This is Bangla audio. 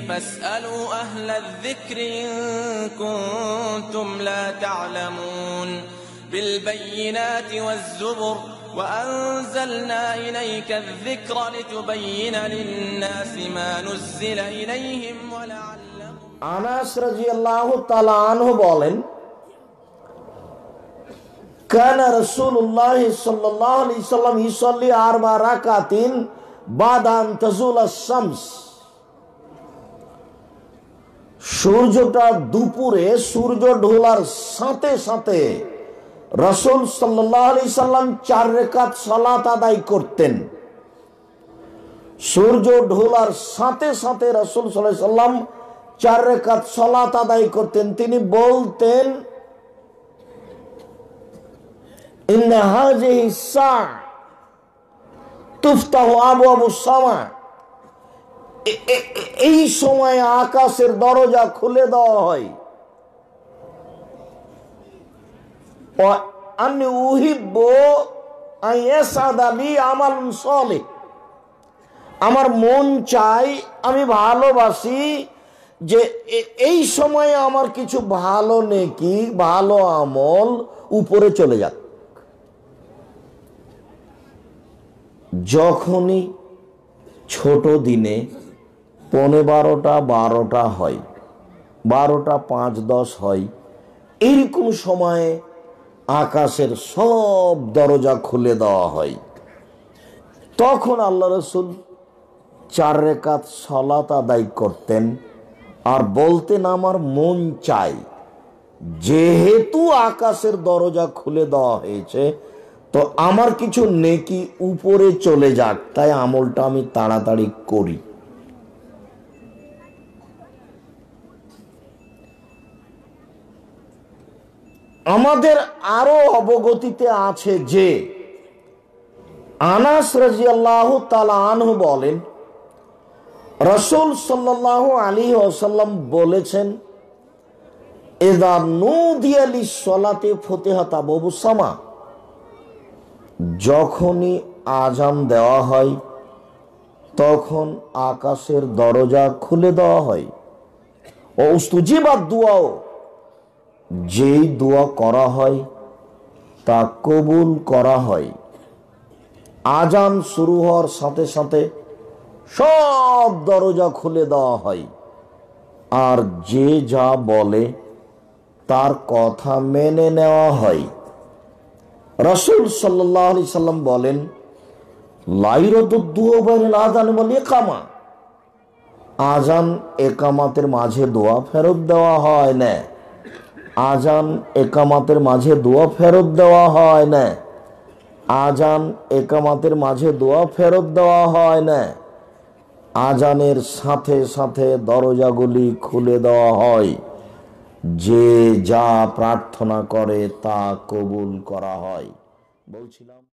فاسألوا أهل الذكر إن كنتم لا تعلمون بالبينات والزبر وأنزلنا إليك الذكر لتبين للناس ما نزل إليهم ولعلهم رضي الله تعالى عنه بولن كان رسول الله صلى الله عليه وسلم يصلي أربع ركعات بعد أن تزول الشمس সূর্যটা দুপুরে সূর্য ঢোলার সাথে সাথে রসুল সাল্লি সাল্লাম চার রেখাত সালাত আদায় করতেন সূর্য ঢোলার সাথে সাথে রসুল সাল্লাহ সাল্লাম চার রেখাত সালাত আদায় করতেন তিনি বলতেন ইন্দাহাজ তুফতাহ আবু আবু সামা এই সময় আকাশের দরজা খুলে দেওয়া হয় আমি উহিব্ব আমার সলে আমার মন চাই আমি ভালোবাসি যে এই সময় আমার কিছু ভালো নেকি ভালো আমল উপরে চলে যাক যখনই ছোট দিনে পনে বারোটা বারোটা হয় বারোটা পাঁচ দশ হয় এইরকম সময়ে আকাশের সব দরজা খুলে দেওয়া হয় তখন আল্লাহ রসুল চার রেখাত সলাত আদায় করতেন আর বলতেন আমার মন চাই যেহেতু আকাশের দরজা খুলে দেওয়া হয়েছে তো আমার কিছু নেকি উপরে চলে যাক তাই আমলটা আমি তাড়াতাড়ি করি আমাদের আরো অবগতিতে আছে যে আনাস রাজিয়াল্লাহ তালা আনহু বলেন রসুল সাল্লাহ আলী ওসাল্লাম বলেছেন এদা নদিয়ালি সলাতে ফতেহা তাবু সামা যখনই আজান দেওয়া হয় তখন আকাশের দরজা খুলে দেওয়া হয় ও উস্তুজিবাদ দুয়াও যেই দোয়া করা হয় তা কবুল করা হয় আজান শুরু হওয়ার সাথে সাথে সব দরজা খুলে দেওয়া হয় আর যে যা বলে তার কথা মেনে নেওয়া হয় রসুল সাল্লাহ আলি সাল্লাম বলেন লাইরতুদ্দুবেন আজান বলে একামা আজান একামাতের মাঝে দোয়া ফেরত দেওয়া হয় না আজান একামাতের মাঝে দোয়া ফেরত দেওয়া হয় না আজান একামাতের মাঝে দোয়া ফেরত দেওয়া হয় না আজানের সাথে সাথে দরজাগুলি খুলে দেওয়া হয় যে যা প্রার্থনা করে তা কবুল করা হয় বলছিলাম